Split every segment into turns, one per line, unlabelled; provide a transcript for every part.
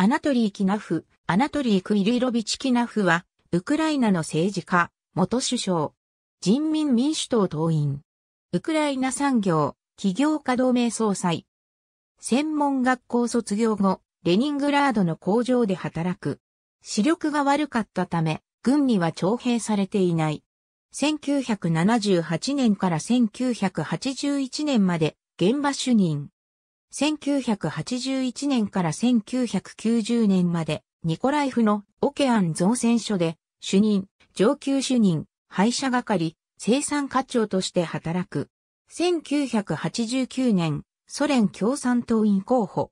アナトリー・キナフ、アナトリー・クイルイロビチ・キナフは、ウクライナの政治家、元首相、人民民主党党員、ウクライナ産業、企業家同盟総裁、専門学校卒業後、レニングラードの工場で働く。視力が悪かったため、軍には徴兵されていない。1978年から1981年まで現場主任。1981年から1990年まで、ニコライフのオケアン造船所で、主任、上級主任、廃車係、生産課長として働く。1989年、ソ連共産党員候補。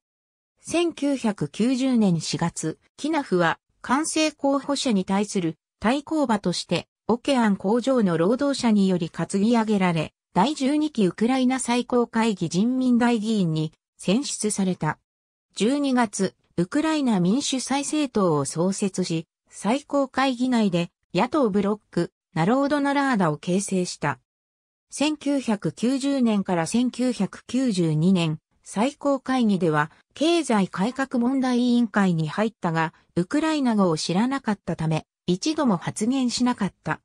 1990年4月、キナフは、完成候補者に対する対抗馬として、オケアン工場の労働者により担ぎ上げられ、第12期ウクライナ最高会議人民大議員に選出された。12月、ウクライナ民主再生党を創設し、最高会議内で野党ブロック、ナロードナラーダを形成した。1990年から1992年、最高会議では、経済改革問題委員会に入ったが、ウクライナ語を知らなかったため、一度も発言しなかった。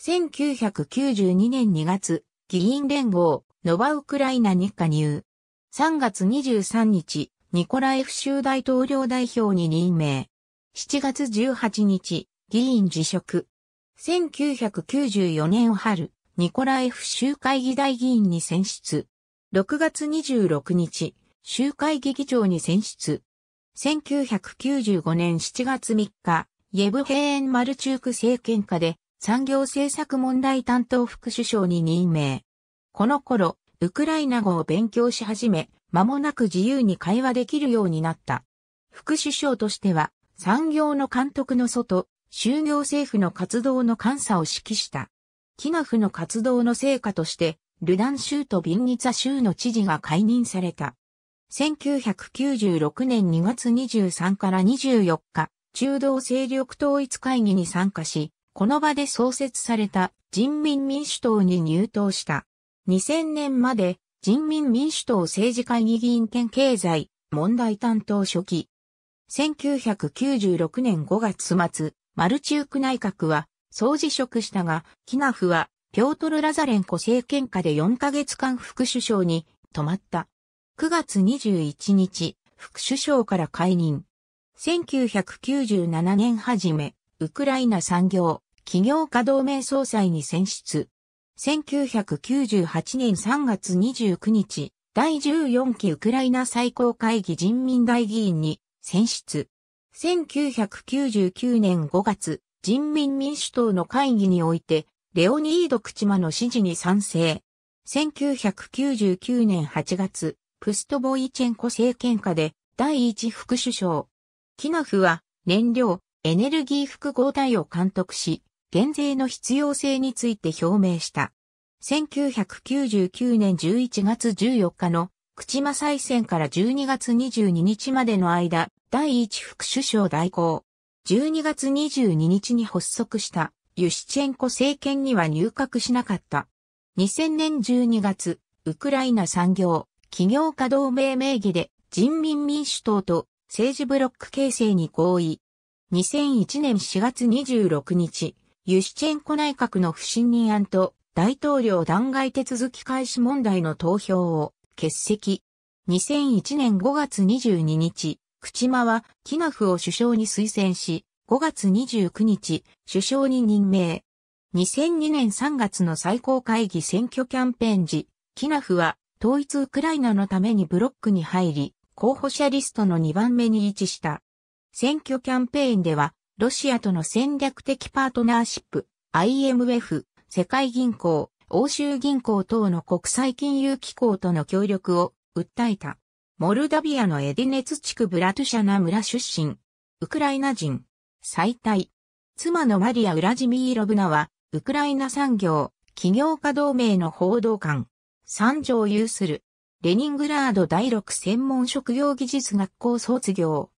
1992年2月、議員連合、ノバウクライナに加入。3月23日、ニコラエフ州大統領代表に任命。7月18日、議員辞職。1994年春、ニコラエフ州会議大議員に選出。6月26日、州会議議長に選出。1995年7月3日、イェブヘーン・マルチューク政権下で産業政策問題担当副首相に任命。この頃、ウクライナ語を勉強し始め、間もなく自由に会話できるようになった。副首相としては、産業の監督の外、就業政府の活動の監査を指揮した。キナフの活動の成果として、ルダン州とビンニツァ州の知事が解任された。1996年2月23から24日、中道勢力統一会議に参加し、この場で創設された人民民主党に入党した。2000年まで人民民主党政治会議議員兼経済問題担当書記。1996年5月末、マルチューク内閣は総辞職したが、キナフはピョートル・ラザレンコ政権下で4ヶ月間副首相に止まった。9月21日、副首相から解任。1997年初め、ウクライナ産業、企業家同盟総裁に選出。1998年3月29日、第14期ウクライナ最高会議人民代議員に選出。1999年5月、人民民主党の会議において、レオニード・クチマの支持に賛成。1999年8月、プストボイチェンコ政権下で第一副首相。キナフは燃料、エネルギー複合体を監督し、減税の必要性について表明した。1999年11月14日の口間再選から12月22日までの間、第一副首相代行。12月22日に発足したユシチェンコ政権には入閣しなかった。2000年12月、ウクライナ産業、企業家同盟名義で人民民主党と政治ブロック形成に合意。2001年4月26日、ユシチェンコ内閣の不信任案と大統領弾劾手続き開始問題の投票を欠席。2001年5月22日、口間はキナフを首相に推薦し、5月29日、首相に任命。2002年3月の最高会議選挙キャンペーン時、キナフは統一ウクライナのためにブロックに入り、候補者リストの2番目に位置した。選挙キャンペーンではロシアとの戦略的パートナーシップ、IMF、世界銀行、欧州銀行等の国際金融機構との協力を訴えた。モルダビアのエディネツ地区ブラトシャナ村出身。ウクライナ人。最大。妻のマリア・ウラジミーロブナは、ウクライナ産業、企業家同盟の報道官。三条有する。レニングラード第6専門職業技術学校卒業。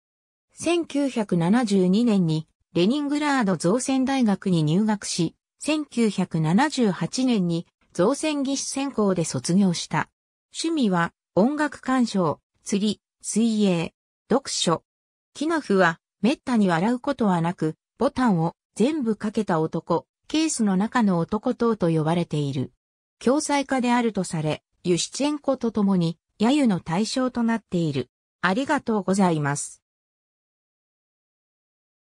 1972年にレニングラード造船大学に入学し、1978年に造船技師専攻で卒業した。趣味は音楽鑑賞、釣り、水泳、読書。キナフは滅多に笑うことはなく、ボタンを全部かけた男、ケースの中の男等と呼ばれている。共済家であるとされ、ユシチェンコと共に、揶揄の対象となっている。ありがとうございます。